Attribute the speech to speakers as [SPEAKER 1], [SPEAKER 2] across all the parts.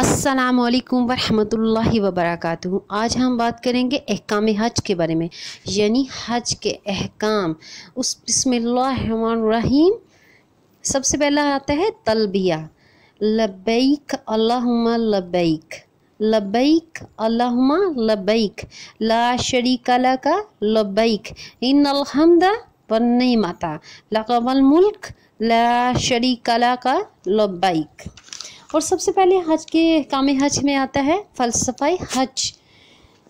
[SPEAKER 1] السلام علیکم ورحمۃ اللہ وبرکاتہ آج ہم بات کریں گے احکام حج کے بارے میں یعنی حج کے احکام اس بسم اللہ الرحمن الرحیم سب سے پہلا آتا ہے تلبیہ لبیک اللہم لبیک لبیک اللہم لبیک لا شریک لکا لبیک ان الحمد ونیمتا لقب الملک لا شریک لکا لبیک اور سب سے پہلے حج کے کام حج میں آتا ہے فلسفہ حج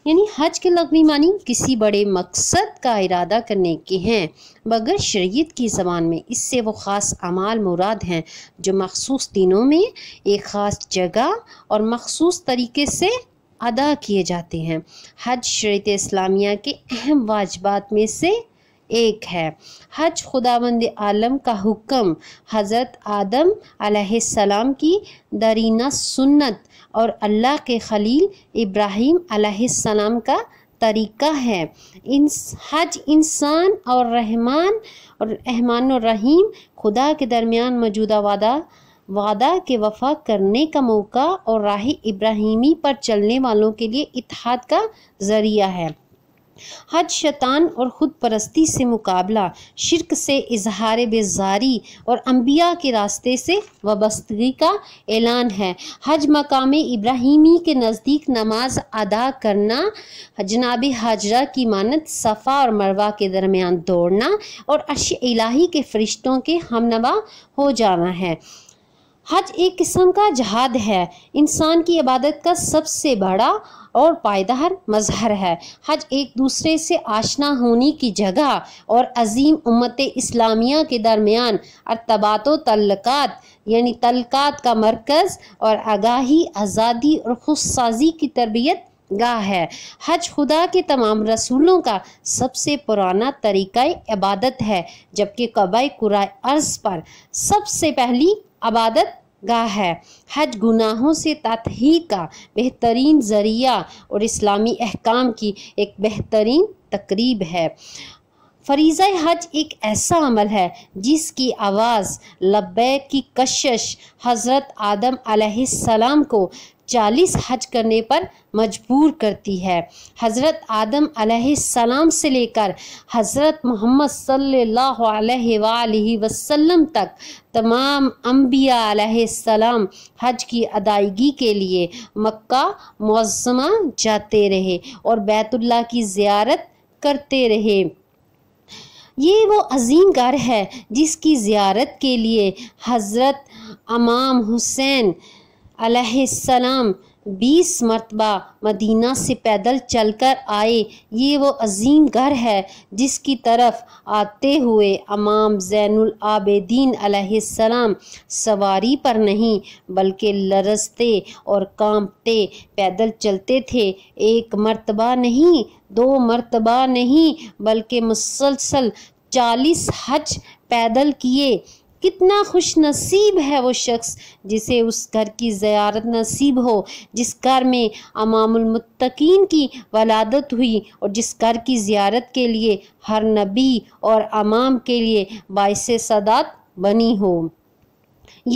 [SPEAKER 1] یعنی حج کے لغوی معنی کسی بڑے مقصد کا ارادہ کرنے کے ہیں مگر شریعت کی زبان میں اس سے وہ خاص اعمال مراد ہیں جو مخصوص دنوں میں ایک خاص جگہ اور مخصوص طریقے سے ادا کیے جاتے ہیں حج شریعت اسلامیہ کے اہم واجبات میں سے ایک ہے حج خداوند عالم کا حکم حضرت آدم علیہ السلام کی درینہ سنت اور اللہ کے خلیل ابراہیم علیہ السلام کا طریقہ ہے انس حج انسان اور رحمان اور رحمٰن الرحیم خدا کے درمیان موجودہ وعدہ وعدہ کے وفا کرنے کا موقع اور راہی ابراہیمی پر چلنے والوں کے لیے اتحاد کا ذریعہ ہے حج شیطان اور خود پرستی سے مقابلہ شرک سے اظہار بیزاری اور انبیاء کے راستے سے وابستگی کا اعلان ہے حج مقام ابراہیمی کے نزدیک نماز ادا کرنا جناب حاجرہ کی مانت صفا اور مروہ کے درمیان دوڑنا اور اش الہی کے فرشتوں کے ہم نوا ہو جانا ہے حج ایک قسم کا جہاد ہے انسان کی عبادت کا سب سے بڑا اور پائیدار مظہر ہے حج ایک دوسرے سے آشنا ہونے کی جگہ اور عظیم امت اسلامیہ کے درمیان ارتبات و تعلقات یعنی تلقات کا مرکز اور آگاہی آزادی اور خود سازی کی تربیت گاہ ہے حج خدا کے تمام رسولوں کا سب سے پرانا طریقہ عبادت ہے جبکہ کہ قرائے عرض پر سب سے پہلی عبادت ہے حج گناہوں سے کا بہترین ذریعہ اور اسلامی احکام کی ایک بہترین تقریب ہے فریضہ حج ایک ایسا عمل ہے جس کی آواز لبے کی کشش حضرت آدم علیہ السلام کو چالیس حج کرنے پر مجبور کرتی ہے حضرت آدم علیہ السلام سے لے کر حضرت محمد صلی اللہ علیہ وآلہ وسلم تک تمام انبیاء علیہ السلام حج کی ادائیگی کے لیے مکہ معظمہ جاتے رہے اور بیت اللہ کی زیارت کرتے رہے یہ وہ عظیم گھر ہے جس کی زیارت کے لیے حضرت امام حسین علیہ السلام بیس مرتبہ مدینہ سے پیدل چل کر آئے یہ وہ عظیم گھر ہے جس کی طرف آتے ہوئے امام زین العابدین علیہ السلام سواری پر نہیں بلکہ لرزتے اور کانپتے پیدل چلتے تھے ایک مرتبہ نہیں دو مرتبہ نہیں بلکہ مسلسل چالیس حج پیدل کیے کتنا خوش نصیب ہے وہ شخص جسے اس گھر کی زیارت نصیب ہو جس گھر میں امام المتقین کی ولادت ہوئی اور جس گھر کی زیارت کے لیے ہر نبی اور امام کے لیے باعث صدات بنی ہو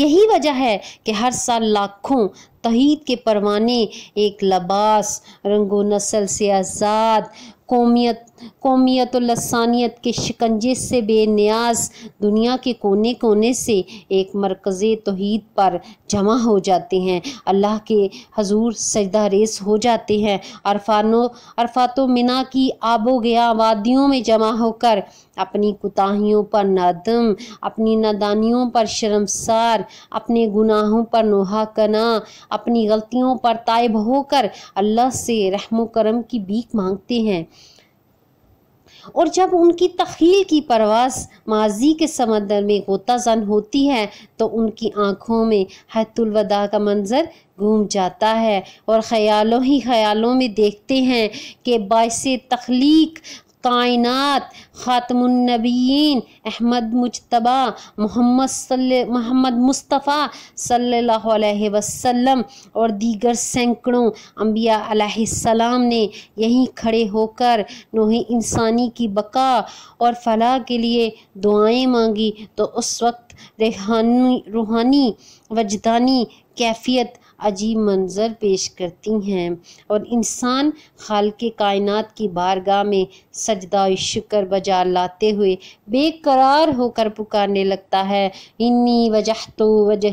[SPEAKER 1] یہی وجہ ہے کہ ہر سال لاکھوں توحید کے پروانے ایک لباس رنگ و نسل سے آزاد قومیت قومیت و لسانیت کے شکنجے سے بے نیاز دنیا کے کونے کونے سے ایک مرکز توحید پر جمع ہو جاتے ہیں اللہ کے حضور سجدہ ریس ہو جاتے ہیں عرفات و منا کی آب و گیا وادیوں میں جمع ہو کر اپنی کتاہیوں پر نادم اپنی نادانیوں پر شرمسار اپنے گناہوں پر نوحہ کنا اپنی غلطیوں پر طائب ہو کر اللہ سے رحم و کرم کی بیک مانگتے ہیں اور جب ان کی تخیل کی پرواز ماضی کے سمندر میں غوطہ زن ہوتی ہے تو ان کی آنکھوں میں حید الوداع کا منظر گھوم جاتا ہے اور خیالوں ہی خیالوں میں دیکھتے ہیں کہ باعث تخلیق کائنات خاتم النبیین احمد مجتبہ محمد صلی محمد مصطفیٰ صلی اللہ علیہ وسلم اور دیگر سینکڑوں انبیاء علیہ السلام نے یہیں کھڑے ہو کر انسانی کی بقا اور فلاح کے لیے دعائیں مانگی تو اس وقت ریحانی روحانی وجدانی کیفیت عجیب منظر پیش کرتی ہیں اور انسان خالق کائنات کی بارگاہ میں سجدہ شکر بجا لاتے ہوئے بے قرار ہو کر پکارنے لگتا ہے انی وجہ تو وجہ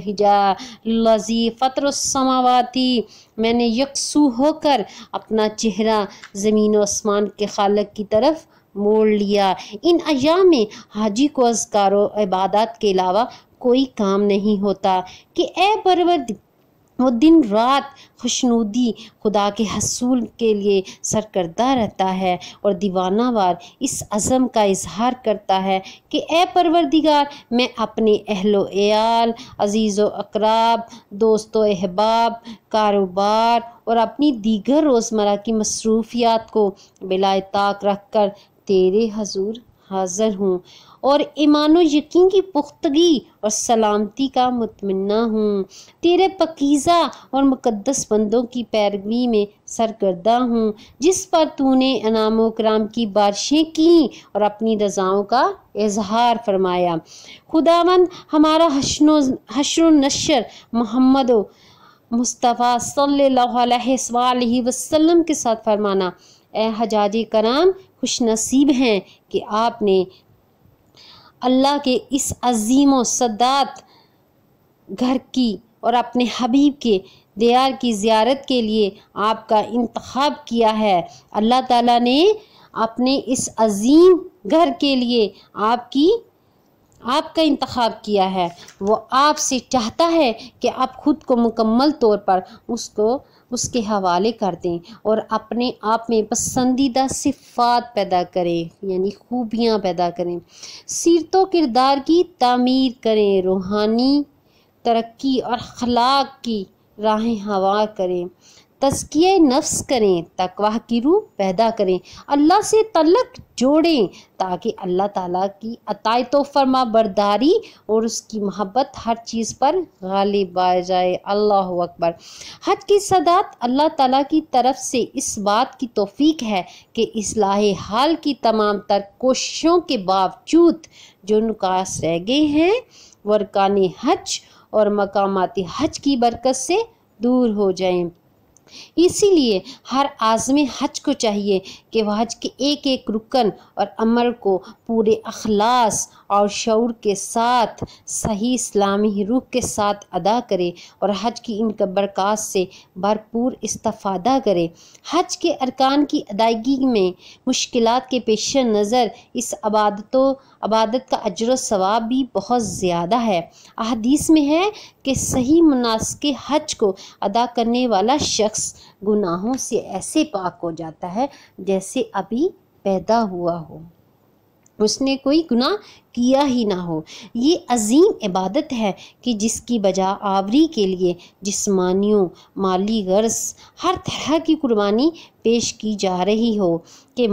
[SPEAKER 1] لذی فطر السماواتی میں نے یکسو ہو کر اپنا چہرہ زمین و اسمان کے خالق کی طرف موڑ لیا ان ایام میں حاجی کو اذکار و عبادات کے علاوہ کوئی کام نہیں ہوتا کہ اے پرور وہ دن رات خوشنودی خدا کے حصول کے لیے سرکردہ رہتا ہے اور دیوانہ وار اس عزم کا اظہار کرتا ہے کہ اے پروردگار میں اپنے اہل و عیال عزیز و اقراب دوست و احباب کاروبار اور اپنی دیگر روزمرہ کی مصروفیات کو بلائے طاق رکھ کر تیرے حضور حاضر ہوں اور ایمان و یقین کی پختگی اور سلامتی کا مطمن ہوں تیرے پکیزہ اور مقدس بندوں کی میں سرگردہ ہوں جس پر تو نے انعام و کرام کی بارشیں کی اور اپنی رضاؤں کا اظہار فرمایا خدا ہمارا حشر و نشر محمد و مصطفیٰ صلی اللہ علیہ وسلم کے ساتھ فرمانا اے حجاج کرام خوش نصیب ہیں کہ آپ نے اللہ کے اس عظیم و صدات گھر کی اور اپنے حبیب کے دیار کی زیارت کے لیے آپ کا انتخاب کیا ہے اللہ تعالیٰ نے اپنے اس عظیم گھر کے لیے آپ کی آپ کا انتخاب کیا ہے وہ آپ سے چاہتا ہے کہ آپ خود کو مکمل طور پر اس کو اس کے حوالے کر دیں اور اپنے آپ میں پسندیدہ صفات پیدا کریں یعنی خوبیاں پیدا کریں سیرت و کردار کی تعمیر کریں روحانی ترقی اور خلاق کی راہیں ہوا کریں تزکیہ نفس کریں تکواہ کی روح پیدا کریں اللہ سے تعلق جوڑیں تاکہ اللہ تعالیٰ کی عطایت و فرما برداری اور اس کی محبت ہر چیز پر غالب آ جائے اللہ اکبر حج کی صدات اللہ تعالیٰ کی طرف سے اس بات کی توفیق ہے کہ اصلاح حال کی تمام تر کوششوں کے باوجود جو نکاس رہ گئے ہیں ورکان حج اور مقاماتی حج کی برکت سے دور ہو جائیں اسی لیے ہر آزم حج کو چاہیے کہ وہ حج کے ایک ایک رکن اور عمل کو پورے اخلاص اور شعور کے ساتھ صحیح اسلامی روح کے ساتھ ادا کرے اور حج کی ان برکات سے بھرپور استفادہ کرے حج کے ارکان کی ادائیگی میں مشکلات کے پیش نظر اس عبادت و عبادت کا اجر و ثواب بھی بہت زیادہ ہے احادیث میں ہے کہ صحیح مناسق حج کو ادا کرنے والا شخص گناہوں سے ایسے پاک ہو جاتا ہے جیسے ابھی پیدا ہوا ہو اس نے کوئی گناہ کیا ہی نہ ہو یہ عظیم عبادت ہے کہ جس کی بجا آوری کے لیے جسمانیوں مالی غرض ہر طرح کی قربانی پیش کی جا رہی ہو کہ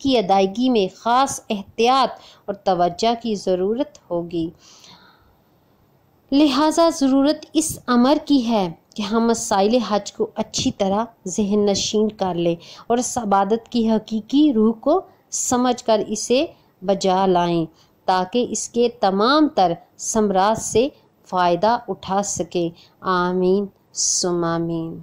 [SPEAKER 1] کی ادائیگی میں خاص احتیاط اور توجہ کی ضرورت ہوگی لہٰذا ضرورت اس امر کی ہے کہ ہم مسائل حج کو اچھی طرح ذہن نشین کر لیں اور اس عبادت کی حقیقی روح کو سمجھ کر اسے بجا لائیں تاکہ اس کے تمام تر ثمراج سے فائدہ اٹھا سکیں آمین سمامین